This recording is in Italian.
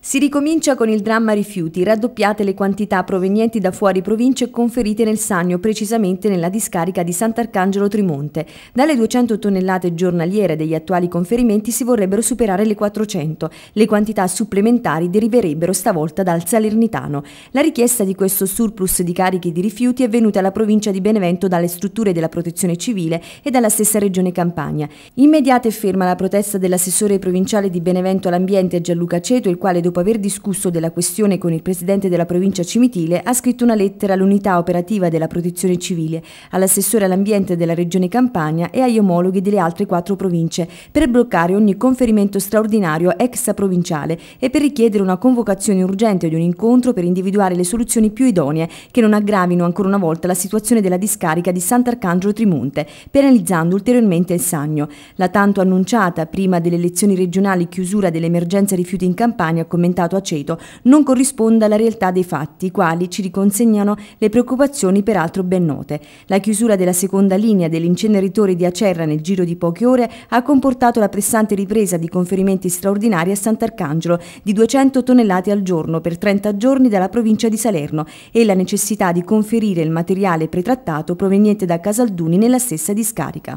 Si ricomincia con il dramma rifiuti, raddoppiate le quantità provenienti da fuori province conferite nel Sannio, precisamente nella discarica di Sant'Arcangelo Trimonte. Dalle 200 tonnellate giornaliere degli attuali conferimenti si vorrebbero superare le 400. Le quantità supplementari deriverebbero stavolta dal Salernitano. La richiesta di questo surplus di carichi di rifiuti è venuta alla provincia di Benevento dalle strutture della protezione civile e dalla stessa regione Campania. Immediata e ferma la protesta dell'assessore provinciale di Benevento all'ambiente Gianluca Ceto, il quale dopo aver discusso della questione con il presidente della provincia Cimitile, ha scritto una lettera all'unità operativa della protezione civile, all'assessore all'ambiente della regione Campania e agli omologhi delle altre quattro province per bloccare ogni conferimento straordinario extraprovinciale e per richiedere una convocazione urgente di un incontro per individuare le soluzioni più idonee che non aggravino ancora una volta la situazione della discarica di Sant'Arcangelo Trimonte, penalizzando ulteriormente il Sagno. La tanto annunciata prima delle elezioni regionali chiusura dell'emergenza rifiuti in Campania con commentato Aceto, non corrisponde alla realtà dei fatti, i quali ci riconsegnano le preoccupazioni peraltro ben note. La chiusura della seconda linea dell'inceneritore di Acerra nel giro di poche ore ha comportato la pressante ripresa di conferimenti straordinari a Sant'Arcangelo di 200 tonnellate al giorno per 30 giorni dalla provincia di Salerno e la necessità di conferire il materiale pretrattato proveniente da Casalduni nella stessa discarica.